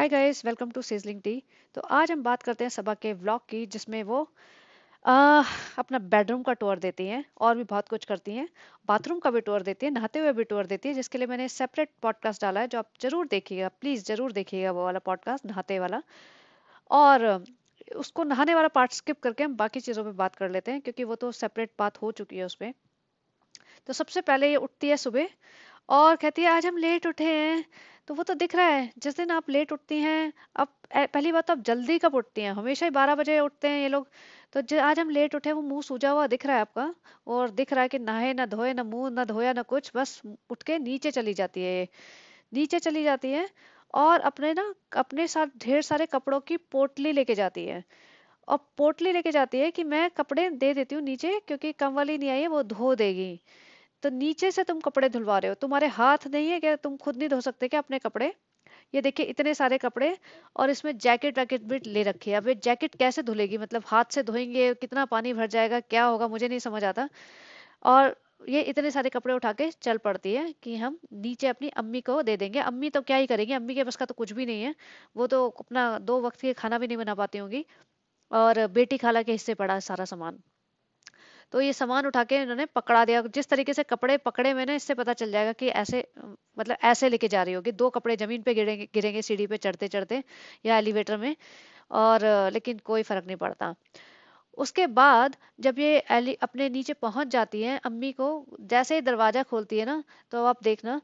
hi guys welcome to sizzling tea तो आज हम बात करते हैं सबा के व्लॉग की जिसमें वो आ, अपना बेडरूम का टूर देती हैं और भी बहुत कुछ करती हैं बाथरूम का भी टूर देती हैं नहाते हुए भी टूर देती है जिसके लिए मैंने सेपरेट पॉडकास्ट डाला है जो आप ज़रूर देखिएगा प्लीज़ ज़रूर देखिएगा वो वाला पॉडकास्ट नहाते वाला और उसको नहाने वाला पार्ट स्किप करके हम बाकी चीज़ों पर बात कर लेते हैं क्योंकि वो तो सेपरेट बात हो चुकी है उसमें तो सबसे पहले ये उठती है सुबह और कहती है आज हम लेट उठे हैं तो वो तो दिख रहा है जिस दिन आप लेट उठती हैं अब पहली बात तो आप जल्दी कब उठती हैं हमेशा ही बारह बजे उठते हैं ये लोग तो जो आज हम लेट उठे वो मुंह सूजा हुआ दिख रहा है आपका और दिख रहा है कि नहाए ना धोए ना मुंह ना धोया ना कुछ बस उठ के नीचे चली जाती है ये नीचे चली जाती है और अपने ना अपने साथ ढेर सारे कपड़ों की पोटली लेके जाती है और पोटली लेके जाती है कि मैं कपड़े दे देती हूँ नीचे क्योंकि कम वाली नहीं आई है वो धो देगी तो नीचे से तुम कपड़े धुलवा रहे हो तुम्हारे हाथ नहीं है क्या तुम खुद नहीं धो सकते क्या अपने कपड़े ये देखिए इतने सारे कपड़े और इसमें जैकेट वैकेट भी ले रखी है अब ये जैकेट कैसे धुलेगी मतलब हाथ से धोएंगे कितना पानी भर जाएगा क्या होगा मुझे नहीं समझ आता और ये इतने सारे कपड़े उठा के चल पड़ती है कि हम नीचे अपनी अम्मी को दे देंगे अम्मी तो क्या ही करेंगे अम्मी के बस का तो कुछ भी नहीं है वो तो अपना दो वक्त के खाना भी नहीं बना पाती होंगी और बेटी खाला के हिस्से पड़ा सारा सामान तो ये सामान उठा के इन्होंने पकड़ा दिया जिस तरीके से कपड़े पकड़े ना इससे पता चल जाएगा कि ऐसे मतलब ऐसे लेके जा रही होगी दो कपड़े जमीन पे गिरेंगे गिरेंगे सीढ़ी पे चढ़ते चढ़ते या एलिवेटर में और लेकिन कोई फर्क नहीं पड़ता उसके बाद जब ये अपने नीचे पहुंच जाती है अम्मी को जैसे ही दरवाजा खोलती है ना तो आप देखना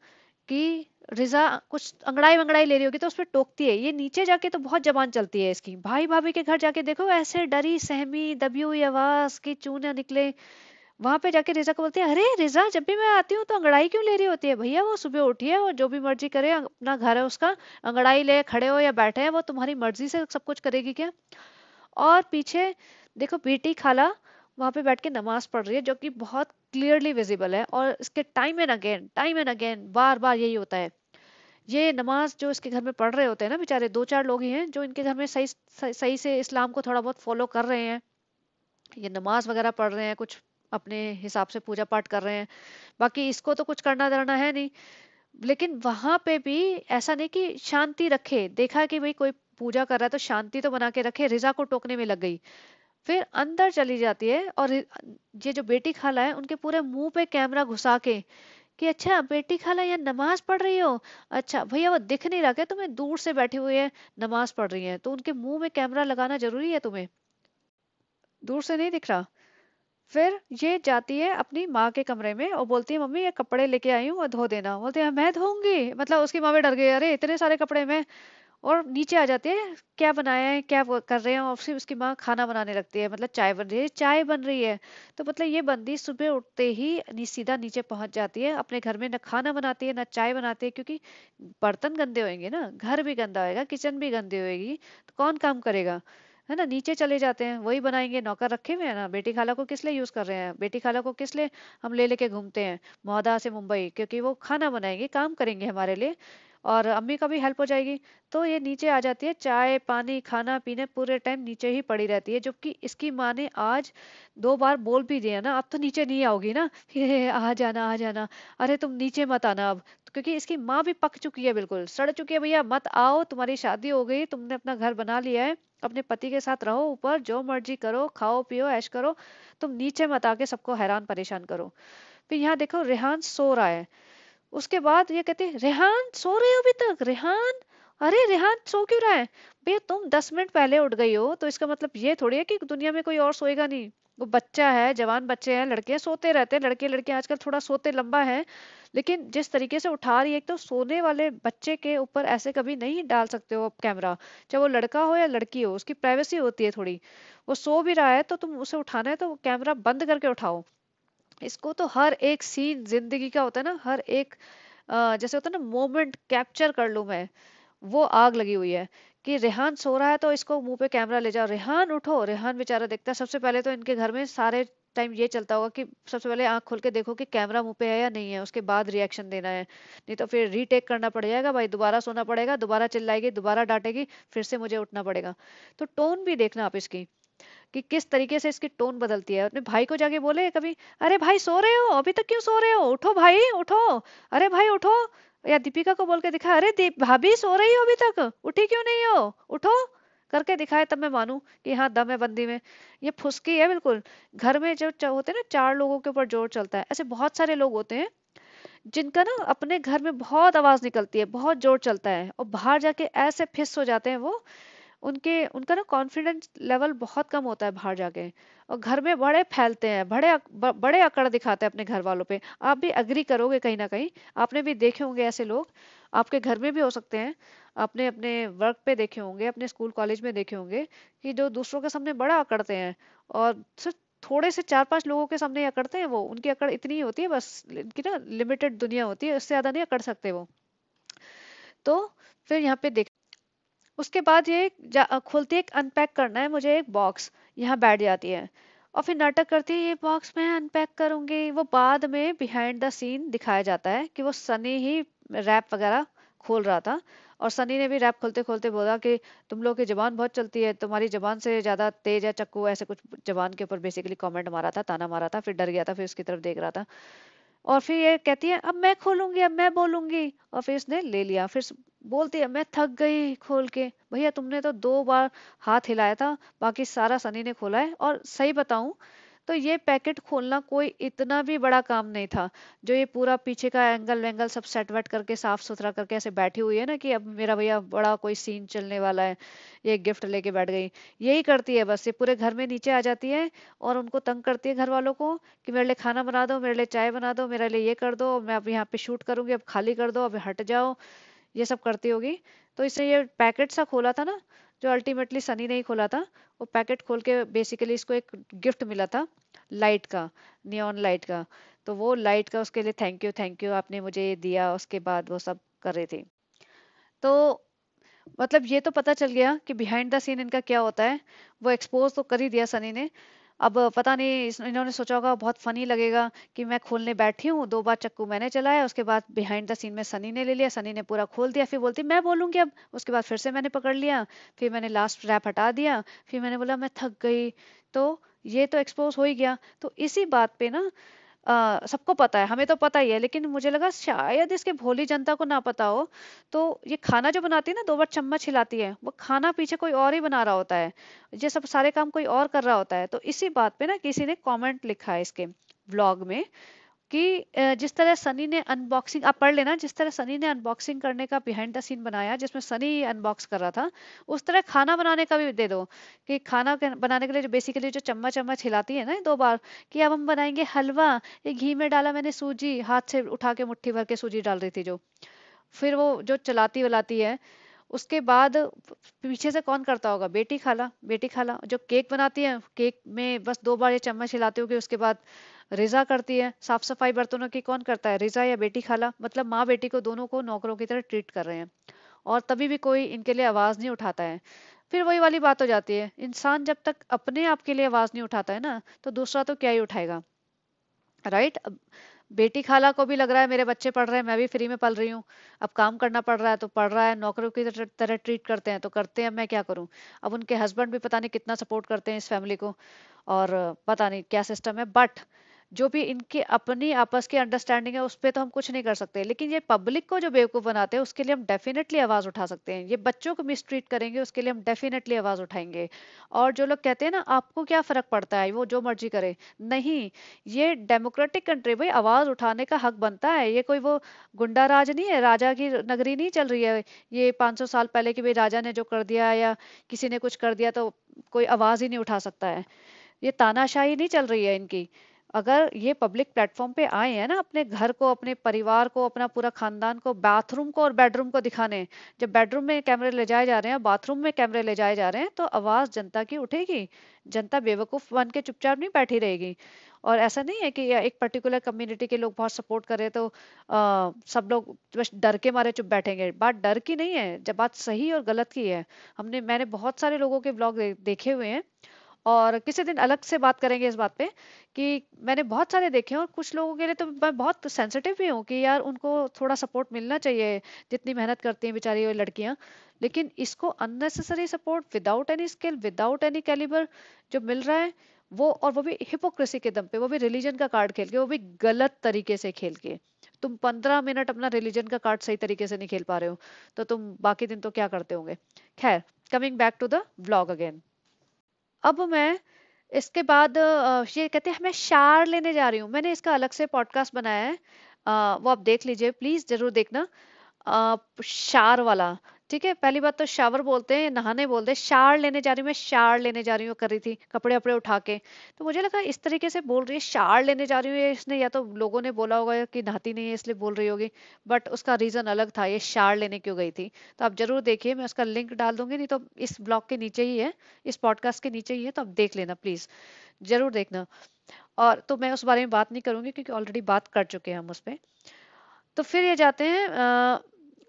कि रिजा कुछ अंगड़ाई वंगड़ाई ले रही होगी तो उस पर टोकती है ये नीचे जाके तो बहुत जबान चलती है इसकी भाई भाभी के घर जाके देखो ऐसे डरी सहमी दबी हुई आवाज की चू निकले वहां पे जाके रिजा को बोलती है अरे रिजा जब भी मैं आती हूँ तो अंगड़ाई क्यों ले रही होती है भैया वो सुबह उठी है और जो भी मर्जी करे अपना घर है उसका अंगड़ाई ले खड़े हो या बैठे हैं वो तुम्हारी मर्जी से सब कुछ करेगी क्या और पीछे देखो बेटी खाला वहां पे बैठ के नमाज पढ़ रही है जो कि बहुत क्लियरली विजिबल है और इसके time and again time and again बार बार यही होता है ये नमाज जो इसके घर में पढ़ रहे होते हैं ना बेचारे दो चार लोग ही हैं जो इनके घर में सही सही से इस्लाम को थोड़ा बहुत फॉलो कर रहे हैं ये नमाज वगैरह पढ़ रहे हैं कुछ अपने हिसाब से पूजा पाठ कर रहे हैं बाकी इसको तो कुछ करना धरना है नहीं लेकिन वहां पे भी ऐसा नहीं कि शांति रखे देखा कि भाई कोई पूजा कर रहा है तो शांति तो बना के रखे रिजा को टोकने में लग गई फिर अंदर चली जाती है और ये जो बेटी खाला है उनके पूरे मुंह पे कैमरा घुसा के कि अच्छा बेटी खाला यहाँ नमाज पढ़ रही हो अच्छा भैया वो दिख नहीं रहा क्या तुम्हें दूर से बैठी हुई है नमाज पढ़ रही है तो उनके मुंह में कैमरा लगाना जरूरी है तुम्हें दूर से नहीं दिख रहा फिर ये जाती है अपनी माँ के कमरे में और बोलती है मम्मी ये कपड़े लेके आई हूँ धो देना बोलती है मैं धोऊंगी मतलब उसकी माँ भी डर गई अरे इतने सारे कपड़े मैं और नीचे आ जाते हैं क्या बनाया है क्या कर रहे हैं और फिर उसकी माँ खाना बनाने लगती है मतलब चाय बन रही है चाय बन रही है तो मतलब ये बंदी सुबह उठते ही नी, सीधा नीचे पहुंच जाती है अपने घर में ना खाना बनाती है ना चाय बनाती है क्योंकि बर्तन गंदे होंगे ना घर भी गंदा होएगा किचन भी गंदी होएगी तो कौन काम करेगा है ना नीचे चले जाते हैं वही बनाएंगे नौकर रखे हुए हैं ना बेटी खाला को किस लिए यूज कर रहे हैं बेटी खाला को किस लिए हम ले लेके घूमते हैं मोहदा से मुंबई क्योंकि वो खाना बनाएंगे काम करेंगे हमारे लिए और अम्मी का भी हेल्प हो जाएगी तो ये नीचे आ जाती है चाय पानी खाना पीने पूरे टाइम नीचे ही पड़ी रहती है जबकि इसकी माँ ने आज दो बार बोल भी दिया ना अब तो नीचे नहीं आओगी ना आ जाना आ जाना अरे तुम नीचे मत आना अब क्योंकि इसकी माँ भी पक चुकी है बिल्कुल सड़ चुकी है भैया मत आओ तुम्हारी शादी हो गई तुमने अपना घर बना लिया है अपने पति के साथ रहो ऊपर जो मर्जी करो खाओ पियो ऐश करो तुम नीचे मत आके सबको हैरान परेशान करो फिर यहाँ देखो रेहान सो रहा है उसके बाद ये कहते हैं रेहान सो रहे हो अभी तक रेहान अरे रेहान सो क्यों रहा है भैया तुम दस मिनट पहले उठ गई हो तो इसका मतलब ये थोड़ी है कि दुनिया में कोई और सोएगा नहीं वो बच्चा है जवान बच्चे हैं लड़के सोते रहते हैं लड़के लड़के आजकल थोड़ा सोते लंबा है लेकिन जिस तरीके से उठा रही है तो सोने वाले बच्चे के ऊपर ऐसे कभी नहीं डाल सकते हो आप कैमरा चाहे वो लड़का हो या लड़की हो उसकी प्राइवेसी होती है थोड़ी वो सो भी रहा है तो तुम उसे उठाना है तो कैमरा बंद करके उठाओ इसको तो हर एक सीन जिंदगी का होता है ना हर एक जैसे होता है ना मोमेंट कैप्चर कर लू मैं वो आग लगी हुई है कि रेहान सो रहा है तो इसको मुंह पे कैमरा ले जाओ रेहान उठो रेहान बेचारा देखता है सबसे पहले तो इनके घर में सारे टाइम ये चलता होगा कि सबसे पहले आंख खोल के देखो कि कैमरा मुंह पे है या नहीं है उसके बाद रिएक्शन देना है नहीं तो फिर रीटेक करना पड़ जाएगा भाई दोबारा सोना पड़ेगा दोबारा चिल्लाएगी दोबारा डांटेगी फिर से मुझे उठना पड़ेगा तो टोन भी देखना आप इसकी कि किस तरीके से इसकी टोन बदलती है अपने भाई को जाके बोले कभी अरे भाई सो रहे हो अभी तक क्यों सो रहे हो उठो भाई उठो अरे भाई उठो या दीपिका को बोल के दिखा अरे भाभी सो रही हो अभी तक उठी क्यों नहीं हो उठो करके दिखाए तब मैं मानू कि हाँ दम है बंदी में ये फुसकी है बिल्कुल घर में जो होते हैं ना चार लोगों के ऊपर जोर चलता है ऐसे बहुत सारे लोग होते हैं जिनका ना अपने घर में बहुत आवाज निकलती है बहुत जोर चलता है और बाहर जाके ऐसे फिस हो जाते हैं वो उनके उनका ना कॉन्फिडेंस लेवल बहुत कम होता है बाहर जाके और घर में बड़े फैलते हैं बड़े बड़े अकड़ दिखाते हैं अपने घर वालों पे आप भी अग्री करोगे कहीं ना कहीं आपने भी देखे होंगे ऐसे लोग आपके घर में भी हो सकते हैं आपने अपने वर्क पे देखे होंगे अपने स्कूल कॉलेज में देखे होंगे कि जो दूसरों के सामने बड़ा अकड़ते हैं और सिर्फ थोड़े से चार पांच लोगों के सामने अकड़ते हैं वो उनकी अकड़ इतनी ही होती है बस इनकी ना लिमिटेड दुनिया होती है उससे ज्यादा नहीं अकड़ सकते वो तो फिर यहाँ पे देख उसके बाद ये खोलते एक अनपैक करना है मुझे एक बॉक्स यहाँ बैठ जाती है और फिर नाटक करती है ये बॉक्स मैं अनपैक करूंगी वो बाद में बिहाइंड द सीन दिखाया जाता है कि वो सनी ही रैप वगैरह खोल रहा था और सनी ने भी रैप खोलते खोलते बोला कि तुम लोग की जबान बहुत चलती है तुम्हारी जबान से ज़्यादा तेज है चक्कू ऐसे कुछ जबान के ऊपर बेसिकली कमेंट मारा था ताना मारा था फिर डर गया था फिर उसकी तरफ देख रहा था और फिर ये कहती है अब मैं खोलूंगी अब मैं बोलूंगी और फिर इसने ले लिया फिर बोलती है मैं थक गई खोल के भैया तुमने तो दो बार हाथ हिलाया था बाकी सारा सनी ने खोला है और सही बताऊं तो ये पैकेट खोलना कोई इतना भी बड़ा काम नहीं था जो ये पूरा पीछे का एंगल वेंगल सब सेट वेट करके साफ सुथरा करके ऐसे बैठी हुई है ना कि अब मेरा भैया बड़ा कोई सीन चलने वाला है ये गिफ्ट लेके बैठ गई यही करती है बस ये पूरे घर में नीचे आ जाती है और उनको तंग करती है घर वालों को कि मेरे लिए खाना बना दो मेरे लिए चाय बना दो मेरे लिए ये कर दो मैं अब यहाँ पे शूट करूंगी अब खाली कर दो अब हट जाओ ये सब करती होगी तो इसने ये पैकेट सा खोला था ना जो अल्टीमेटली सनी ने ही खोला था वो पैकेट खोल के बेसिकली इसको एक गिफ्ट मिला था लाइट का नियॉन लाइट का तो वो लाइट का उसके लिए थैंक यू थैंक यू आपने मुझे दिया उसके बाद वो सब कर रहे थे तो मतलब ये तो पता चल गया कि बिहाइंड द सीन इनका क्या होता है वो एक्सपोज तो कर ही दिया सनी ने अब पता नहीं इन्होंने सोचा होगा बहुत फनी लगेगा कि मैं खोलने बैठी हूँ दो बार चक्कू मैंने चलाया उसके बाद बिहाइंड द सीन में सनी ने ले लिया सनी ने पूरा खोल दिया फिर बोलती मैं बोलूंगी अब उसके बाद फिर से मैंने पकड़ लिया फिर मैंने लास्ट रैप हटा दिया फिर मैंने बोला मैं थक गई तो ये तो एक्सपोज हो ही गया तो इसी बात पे ना सबको पता है हमें तो पता ही है लेकिन मुझे लगा शायद इसके भोली जनता को ना पता हो तो ये खाना जो बनाती है ना दो बार चम्मच हिलाती है वो खाना पीछे कोई और ही बना रहा होता है ये सब सारे काम कोई और कर रहा होता है तो इसी बात पे ना किसी ने कमेंट लिखा है इसके ब्लॉग में कि जिस तरह सनी ने अनबॉक्सिंग आप पढ़ लेना जिस तरह सनी ने अनबॉक्सिंग करने का बिहाइंड द सीन बनाया जिसमें सनी अनबॉक्स कर रहा था उस तरह खाना बनाने का भी दे दो कि खाना बनाने के लिए जो बेसिकली जो चम्मच चम्मच हिलाती है ना दो बार कि अब हम बनाएंगे हलवा ये घी में डाला मैंने सूजी हाथ से उठा के मुट्ठी भर के सूजी डाल रही थी जो फिर वो जो चलाती वलाती है उसके बाद पीछे से कौन करता होगा बेटी खाला बेटी खाला जो केक बनाती है केक में बस दो बार ये चम्मच हिलाती होगी उसके बाद रिजा करती है साफ सफाई बर्तनों की कौन करता है रिजा या बेटी खाला मतलब माँ बेटी को दोनों को नौकरों की तरह ट्रीट कर रहे हैं और तभी भी कोई इनके लिए आवाज़ नहीं उठाता है फिर वही वाली बात हो जाती है इंसान जब तक अपने आप के लिए आवाज़ नहीं उठाता है ना तो दूसरा तो क्या ही उठाएगा राइट बेटी खाला को भी लग रहा है मेरे बच्चे पढ़ रहे हैं मैं भी फ्री में पल रही हूँ अब काम करना पड़ रहा है तो पढ़ रहा है नौकरों की तरह ट्रीट करते हैं तो करते हैं अब मैं क्या करूँ अब उनके हस्बैंड भी पता नहीं कितना सपोर्ट करते हैं इस फैमिली को और पता नहीं क्या सिस्टम है बट जो भी इनके अपनी आपस की अंडरस्टैंडिंग है उस पर तो हम कुछ नहीं कर सकते लेकिन ये पब्लिक को जो बेवकूफ़ बनाते हैं उसके लिए हम डेफिनेटली आवाज़ उठा सकते हैं ये बच्चों को मिसट्रीट करेंगे उसके लिए हम डेफिनेटली आवाज़ उठाएंगे और जो लोग कहते हैं ना आपको क्या फ़र्क पड़ता है वो जो मर्जी करे नहीं ये डेमोक्रेटिक कंट्री भाई आवाज़ उठाने का हक बनता है ये कोई वो गुंडा राज नहीं है राजा की नगरी नहीं चल रही है ये 500 साल पहले कि भाई राजा ने जो कर दिया या किसी ने कुछ कर दिया तो कोई आवाज़ ही नहीं उठा सकता है ये तानाशाही नहीं चल रही है इनकी अगर ये पब्लिक प्लेटफॉर्म पे आए हैं ना अपने घर को अपने परिवार को अपना पूरा खानदान को बाथरूम को और बेडरूम को दिखाने जब बेडरूम में कैमरे ले जाए जा रहे हैं बाथरूम में कैमरे ले जाए जा रहे हैं तो आवाज जनता की उठेगी जनता बेवकूफ बन के चुपचाप नहीं बैठी रहेगी और ऐसा नहीं है कि एक पर्टिकुलर कम्युनिटी के लोग बहुत सपोर्ट करे तो आ, सब लोग बस डर के मारे चुप बैठेंगे बात डर की नहीं है जब बात सही और गलत की है हमने मैंने बहुत सारे लोगों के ब्लॉग देखे हुए हैं और किसी दिन अलग से बात करेंगे इस बात पे कि मैंने बहुत सारे देखे हैं और कुछ लोगों के लिए तो मैं बहुत सेंसिटिव भी हूँ कि यार उनको थोड़ा सपोर्ट मिलना चाहिए जितनी मेहनत करती हैं बेचारी ये लड़कियाँ लेकिन इसको unnecessary support without any skill without any calibre जो मिल रहा है वो और वो भी हिपोक्रेसी के दम पे वो भी रिलीजन का कार्ड खेल के वो भी गलत तरीके से खेल के तुम पंद्रह मिनट अपना रिलीजन का कार्ड सही तरीके से नहीं खेल पा रहे हो तो तुम बाकी दिन तो क्या करते होंगे खैर coming back to the blog again अब मैं इसके बाद ये कहते हैं मैं शार लेने जा रही हूँ मैंने इसका अलग से पॉडकास्ट बनाया है वो आप देख लीजिए प्लीज जरूर देखना शार वाला ठीक है पहली बात तो शावर बोलते हैं नहाने बोलते हैं शार लेने जा रही हूँ मैं शार लेने जा रही हूँ कर रही थी कपड़े वपड़े उठा के तो मुझे लगा इस तरीके से बोल रही है शार लेने जा रही हूँ इसने या तो लोगों ने बोला होगा कि नहाती नहीं है इसलिए बोल रही होगी बट उसका रीजन अलग था ये शार लेने क्यों गई थी तो आप जरूर देखिए मैं उसका लिंक डाल दूंगी नहीं तो इस ब्लॉग के नीचे ही है इस पॉडकास्ट के नीचे ही है तो आप देख लेना प्लीज जरूर देखना और तो मैं उस बारे में बात नहीं करूंगी क्योंकि ऑलरेडी बात कर चुके हैं हम उस पर तो फिर ये जाते हैं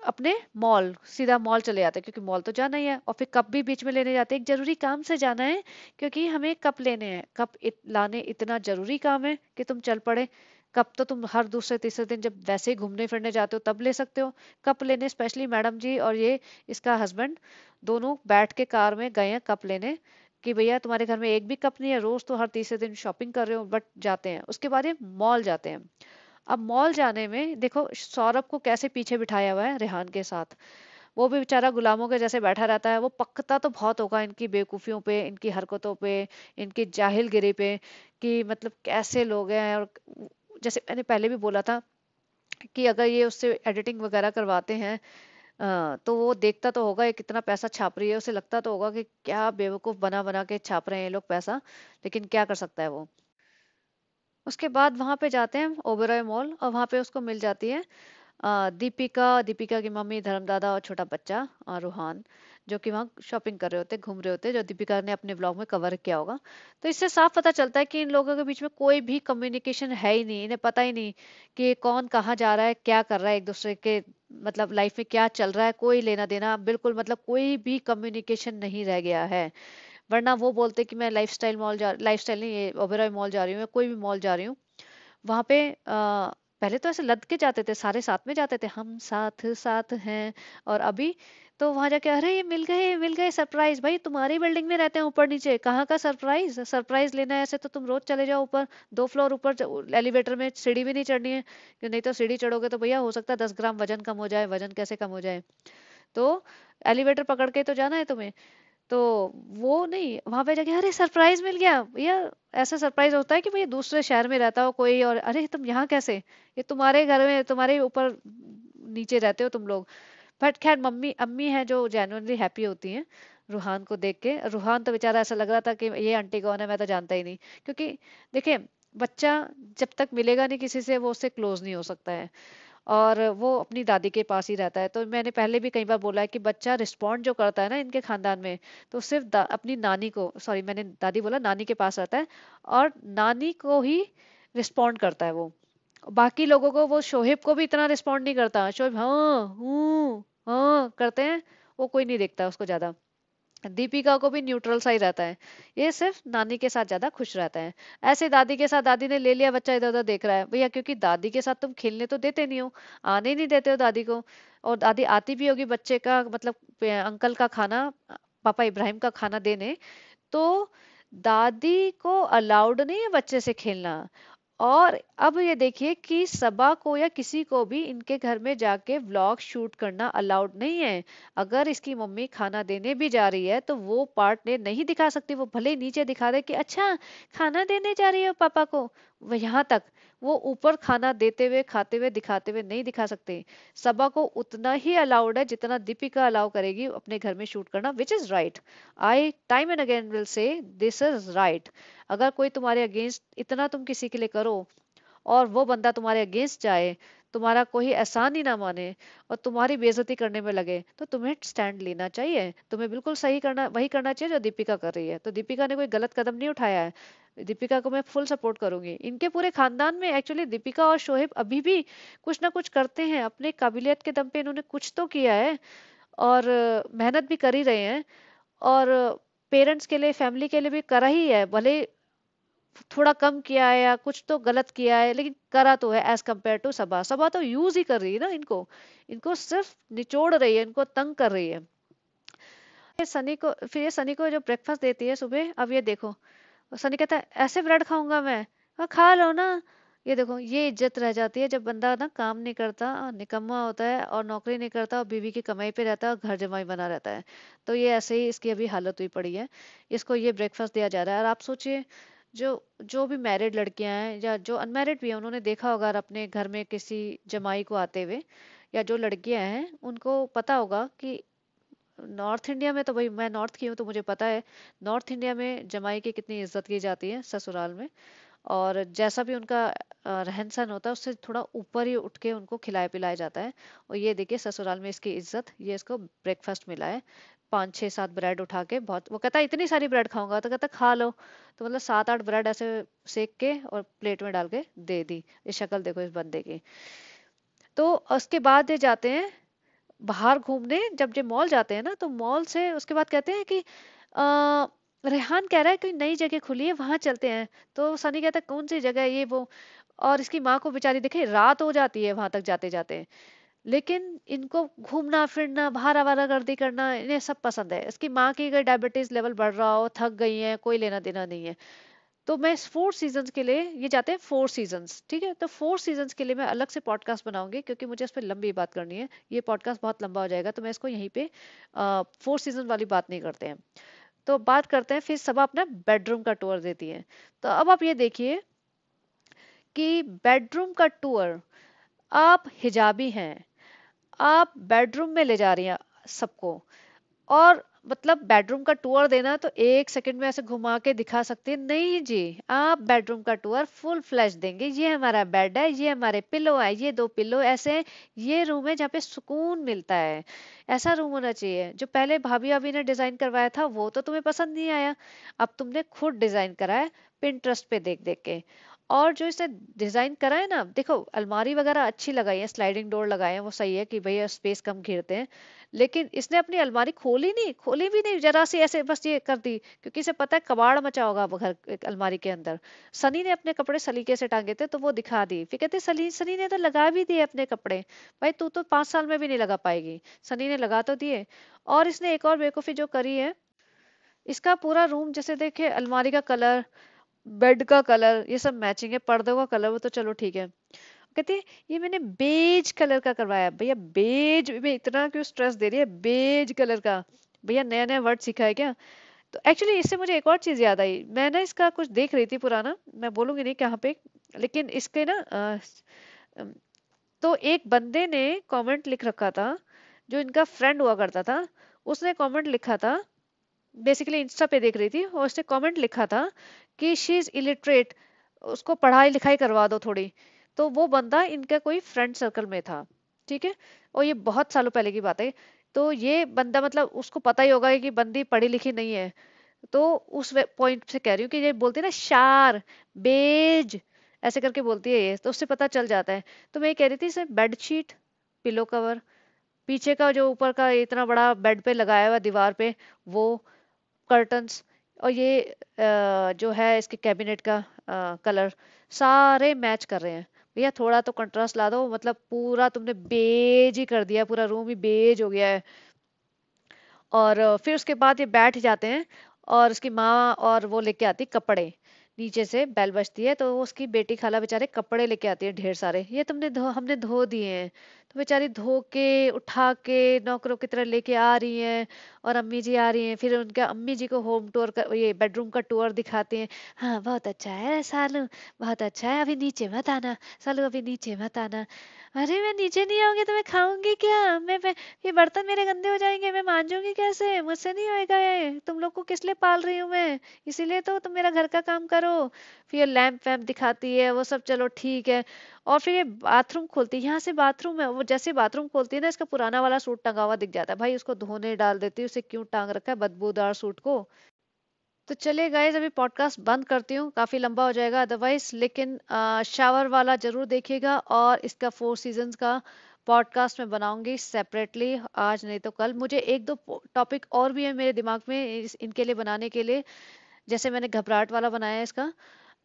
अपने मॉल सीधा मॉल चले जाते हैं क्योंकि मॉल तो जाना ही है और फिर कप भी बीच में लेने जाते हैं एक जरूरी काम से जाना है क्योंकि हमें कप लेने हैं कप इत, लाने इतना जरूरी काम है कि तुम चल पड़े कप तो तुम हर दूसरे तीसरे दिन जब वैसे ही घूमने फिरने जाते हो तब ले सकते हो कप लेने स्पेशली मैडम जी और ये इसका हस्बैंड दोनों बैठ के कार में गए हैं कप लेने कि भैया तुम्हारे घर में एक भी कप नहीं है रोज तो हर तीसरे दिन शॉपिंग कर रहे हो बट जाते हैं उसके बाद ये मॉल जाते हैं अब मॉल जाने में देखो सौरभ को कैसे पीछे बिठाया हुआ है रेहान के साथ वो भी बेचारा गुलामों के जैसे बैठा रहता है वो पकता तो बहुत होगा इनकी बेवकूफ़ियों पे इनकी हरकतों पे इनकी गिरी पे कि मतलब कैसे लोग हैं और जैसे मैंने पहले भी बोला था कि अगर ये उससे एडिटिंग वगैरह करवाते हैं तो वो देखता तो होगा ये कितना पैसा छाप रही है उसे लगता तो होगा कि क्या बेवकूफ़ बना बना के छाप रहे हैं ये लोग पैसा लेकिन क्या कर सकता है वो उसके बाद वहां पे जाते हैं ओबेरॉय मॉल और वहां पे उसको मिल जाती है दीपिका दीपिका की मम्मी धर्मदादा और छोटा बच्चा और रूहान जो कि वहाँ शॉपिंग कर रहे होते घूम रहे होते जो दीपिका ने अपने ब्लॉग में कवर किया होगा तो इससे साफ पता चलता है कि इन लोगों के बीच में कोई भी कम्युनिकेशन है ही नहीं इन्हें पता ही नहीं कि कौन कहाँ जा रहा है क्या कर रहा है एक दूसरे के मतलब लाइफ में क्या चल रहा है कोई लेना देना बिल्कुल मतलब कोई भी कम्युनिकेशन नहीं रह गया है वरना वो बोलते कि मैं लाइफ स्टाइल मॉल जा लाइफ स्टाइल नहीं ये ओबेरॉय मॉल जा रही हूँ या कोई भी मॉल जा रही हूँ वहाँ पे आ, पहले तो ऐसे लद के जाते थे सारे साथ में जाते थे हम साथ साथ हैं और अभी तो वहां जाके अरे ये मिल गए मिल गए सरप्राइज भाई तुम्हारी बिल्डिंग में रहते हैं ऊपर नीचे कहाँ का सरप्राइज सरप्राइज लेना है ऐसे तो तुम रोज चले जाओ ऊपर दो फ्लोर ऊपर एलिवेटर में सीढ़ी भी नहीं चढ़नी है क्यों नहीं तो सीढ़ी चढ़ोगे तो भैया हो सकता है दस ग्राम वजन कम हो जाए वजन कैसे कम हो जाए तो एलिवेटर पकड़ के तो जाना है तुम्हें तो वो नहीं वहां पे जाके अरे सरप्राइज मिल गया भैया ऐसा सरप्राइज होता है कि भैया दूसरे शहर में रहता हो कोई और अरे तुम यहाँ कैसे ये तुम्हारे घर में तुम्हारे ऊपर नीचे रहते हो तुम लोग बट खैर मम्मी अम्मी है जो जेनुअनली हैप्पी होती हैं रूहान को देख के रूहान तो बेचारा ऐसा लग रहा था कि ये आंटी कौन है मैं तो जानता ही नहीं क्योंकि देखिए बच्चा जब तक मिलेगा नहीं किसी से वो उससे क्लोज नहीं हो सकता है और वो अपनी दादी के पास ही रहता है तो मैंने पहले भी कई बार बोला है कि बच्चा रिस्पॉन्ड जो करता है ना इनके खानदान में तो सिर्फ अपनी नानी को सॉरी मैंने दादी बोला नानी के पास रहता है और नानी को ही रिस्पॉन्ड करता है वो बाकी लोगों को वो शोहेब को भी इतना रिस्पॉन्ड नहीं करता शोहेब हाँ हूँ हाँ करते हैं वो कोई नहीं देखता उसको ज़्यादा दीपिका को भी न्यूट्रल सा ही रहता है ये सिर्फ नानी के साथ ज्यादा खुश रहता है ऐसे दादी के साथ दादी ने ले लिया बच्चा इधर उधर देख रहा है भैया क्योंकि दादी के साथ तुम खेलने तो देते नहीं हो आने नहीं देते हो दादी को और दादी आती भी होगी बच्चे का मतलब अंकल का खाना पापा इब्राहिम का खाना देने तो दादी को अलाउड नहीं है बच्चे से खेलना और अब ये देखिए कि सबा को या किसी को भी इनके घर में जाके व्लॉग शूट करना अलाउड नहीं है अगर इसकी मम्मी खाना देने भी जा रही है तो वो पार्ट ने नहीं दिखा सकती वो भले ही नीचे दिखा दे कि अच्छा खाना देने जा रही है पापा को यहाँ तक वो ऊपर खाना देते हुए खाते हुए दिखाते हुए नहीं दिखा सकते सबा को उतना ही अलाउड है जितना दीपिका अलाउ करेगी अपने घर में शूट करना which is right I time and again will say this is right अगर कोई तुम्हारे अगेंस्ट इतना तुम किसी के लिए करो और वो बंदा तुम्हारे अगेंस्ट जाए तुम्हारा कोई एहसान ही ना माने और तुम्हारी बेजती करने में लगे तो तुम्हें स्टैंड लेना चाहिए तुम्हें बिल्कुल सही करना वही करना चाहिए जो दीपिका कर रही है तो दीपिका ने कोई गलत कदम नहीं उठाया है दीपिका को मैं फुल सपोर्ट करूंगी इनके पूरे खानदान में एक्चुअली दीपिका और शोहेब अभी भी कुछ ना कुछ करते हैं अपने काबिलियत के दम पे इन्होंने कुछ तो किया है और मेहनत भी कर ही रहे हैं और पेरेंट्स के लिए फैमिली के लिए भी करा ही है भले थोड़ा कम किया है या कुछ तो गलत किया है लेकिन करा तो है एज कम्पेयर टू सबा सबा तो यूज ही कर रही है ना इनको इनको सिर्फ निचोड़ रही है इनको तंग कर रही है सनी को फिर ये सनी को जो ब्रेकफास्ट देती है सुबह अब ये देखो सनी कहता है ऐसे ब्रेड खाऊंगा मैं और हाँ, खा लो ना ये देखो ये इज्जत रह जाती है जब बंदा ना काम नहीं करता निकम्मा होता है और नौकरी नहीं करता और बीवी की कमाई पे रहता है और घर जमाई बना रहता है तो ये ऐसे ही इसकी अभी हालत हुई पड़ी है इसको ये ब्रेकफास्ट दिया जा रहा है और आप सोचिए जो जो भी मैरिड लड़कियां हैं या जो अनमैरिड भी हैं उन्होंने देखा होगा अपने घर में किसी जमाई को आते हुए या जो लड़कियां हैं उनको पता होगा कि नॉर्थ इंडिया में तो भाई मैं नॉर्थ की हूँ तो मुझे पता है नॉर्थ इंडिया में जमाई की कितनी इज्जत की जाती है ससुराल में और जैसा भी उनका रहन सहन होता है उससे थोड़ा ऊपर ही उठ के उनको खिलाया पिलाया जाता है और ये देखिए ससुराल में इसकी इज्जत ये इसको ब्रेकफास्ट मिला है पाँच छः सात ब्रेड उठा के बहुत वो कहता है इतनी सारी ब्रेड खाऊंगा तो कहता खा लो तो मतलब सात आठ ब्रेड ऐसे सेक के और प्लेट में डाल के दे दी ये शक्ल देखो इस बंदे की तो उसके बाद ये जाते हैं बाहर घूमने जब जब मॉल जाते हैं ना तो मॉल से उसके बाद कहते हैं कि अः रेहान कह रहा है कोई नई जगह खुली है वहां चलते हैं तो सनी कहता है कौन सी जगह है ये वो और इसकी माँ को बेचारी देखे रात हो जाती है वहां तक जाते जाते लेकिन इनको घूमना फिरना बाहर गर्दी करना इन्हें सब पसंद है इसकी माँ की अगर डायबिटीज लेवल बढ़ रहा हो थक गई है कोई लेना देना नहीं है तो मैं फोर सीजन के लिए ये जाते हैं फोर सीजन ठीक है तो फोर सीजन के लिए मैं अलग से पॉडकास्ट बनाऊंगी क्योंकि मुझे इस पर लंबी बात करनी है ये पॉडकास्ट बहुत लंबा हो जाएगा तो मैं इसको यहीं पे फोर सीजन वाली बात नहीं करते हैं तो बात करते हैं फिर सब अपना बेडरूम का टूर देती है तो अब आप ये देखिए कि बेडरूम का टूर आप हिजाबी हैं आप बेडरूम में ले जा रही हैं सबको और मतलब बेडरूम का टूर देना तो एक सेकंड में ऐसे घुमा के दिखा सकती है नहीं जी आप बेडरूम का टूर फुल फ्लैश देंगे ये हमारा बेड है ये हमारे पिलो है ये दो पिलो ऐसे ये रूम है जहाँ पे सुकून मिलता है ऐसा रूम होना चाहिए जो पहले भाभी भाभी ने डिजाइन करवाया था वो तो तुम्हें पसंद नहीं आया अब तुमने खुद डिजाइन कराया पिंट्रस्ट पे देख देख के और जो इसने डिज़ाइन करा है ना देखो अलमारी वगैरह अच्छी लगाई है स्लाइडिंग डोर लगाए हैं वो सही है कि भाई स्पेस कम घेरते हैं लेकिन इसने अपनी अलमारी खोली नहीं खोली भी नहीं जरा सी ऐसे बस ये कर दी क्योंकि इसे पता है कबाड़ मचा होगा घर अलमारी के अंदर सनी ने अपने कपड़े सलीके से टांगे थे तो वो दिखा दी फिर कहते सली सनी ने तो लगा भी दिए अपने कपड़े भाई तू तो पांच साल में भी नहीं लगा पाएगी सनी ने लगा तो दिए और इसने एक और बेवकूफ़ी जो करी है इसका पूरा रूम जैसे देखे अलमारी का कलर बेड का कलर ये सब मैचिंग है पर्दों का कलर वो तो चलो ठीक है कहती है ये मैंने बेज कलर का करवाया भैया बेज में इतना क्यों स्ट्रेस दे रही है बेज कलर का भैया नया नया वर्ड सीखा है क्या तो एक्चुअली इससे मुझे एक और चीज़ याद आई मैं ना इसका कुछ देख रही थी पुराना मैं बोलूँगी नहीं कहाँ पे लेकिन इसके ना तो एक बंदे ने कमेंट लिख रखा था जो इनका फ्रेंड हुआ करता था उसने कमेंट लिखा था बेसिकली इंस्टा पे देख रही थी और उसने कमेंट लिखा था कि शी इज़ इलिटरेट उसको पढ़ाई लिखाई करवा दो थोड़ी तो वो बंदा इनका कोई फ्रेंड सर्कल में था ठीक है और ये बहुत सालों पहले की बात है तो ये बंदा मतलब उसको पता ही होगा कि बंदी पढ़ी लिखी नहीं है तो उस पॉइंट से कह रही हूँ कि ये बोलती है ना शार बेज ऐसे करके बोलती है ये तो उससे पता चल जाता है तो मैं ये कह रही थी इसे बेडशीट पिलो कवर पीछे का जो ऊपर का इतना बड़ा बेड पे लगाया हुआ दीवार पे वो कर्टन्स और ये जो है इसके कैबिनेट का कलर सारे मैच कर रहे हैं भैया थोड़ा तो कंट्रास्ट ला दो मतलब पूरा तुमने बेज ही कर दिया पूरा रूम ही बेज हो गया है और फिर उसके बाद ये बैठ जाते हैं और उसकी माँ और वो लेके आती कपड़े नीचे से बैल बजती है तो उसकी बेटी खाला बेचारे कपड़े लेके आती है ढेर सारे ये तुमने धो हमने धो दिए हैं तो बेचारी धो के उठा के नौकरों की तरह लेके आ रही हैं और अम्मी जी आ रही हैं फिर उनके अम्मी जी को होम टूर का ये बेडरूम का टूर दिखाते हैं हाँ बहुत अच्छा है सालू बहुत अच्छा है अभी नीचे मत आना सालू अभी नीचे मत आना अरे मैं नीचे नहीं आऊंगी तो मैं खाऊंगी क्या मैं, ये बर्तन मेरे गंदे हो जाएंगे मैं मांजूंगी कैसे मुझसे नहीं होएगा ये तुम लोग को किस लिए पाल रही हूँ मैं इसीलिए तो तुम मेरा घर का काम करो फिर लैंप वैम्प दिखाती है वो सब चलो ठीक है और फिर ये बाथरूम खोलती है यहाँ से बाथरूम है वो जैसे बाथरूम खोलती है ना इसका पुराना वाला सूट टंगा हुआ दिख जाता है भाई उसको धोने डाल देती है उसे क्यों टांग रखा है बदबूदार सूट को तो चलिए गाइज अभी पॉडकास्ट बंद करती हूँ काफ़ी लंबा हो जाएगा अदरवाइज लेकिन शावर वाला ज़रूर देखिएगा और इसका फोर सीजन का पॉडकास्ट में बनाऊंगी सेपरेटली आज नहीं तो कल मुझे एक दो टॉपिक और भी है मेरे दिमाग में इनके लिए बनाने के लिए जैसे मैंने घबराहट वाला बनाया है इसका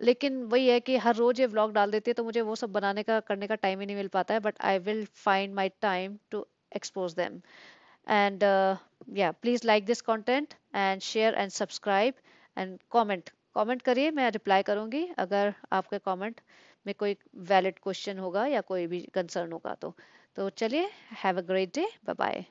लेकिन वही है कि हर रोज ये व्लॉग डाल देती है तो मुझे वो सब बनाने का करने का टाइम ही नहीं मिल पाता है but I will find my time to expose them and yeah please like this content and share and subscribe and comment comment करिए मैं रिप्लाई करूँगी अगर आपके कॉमेंट में कोई वैलिड क्वेश्चन होगा या कोई भी कंसर्न होगा तो तो चलिए have a great day bye bye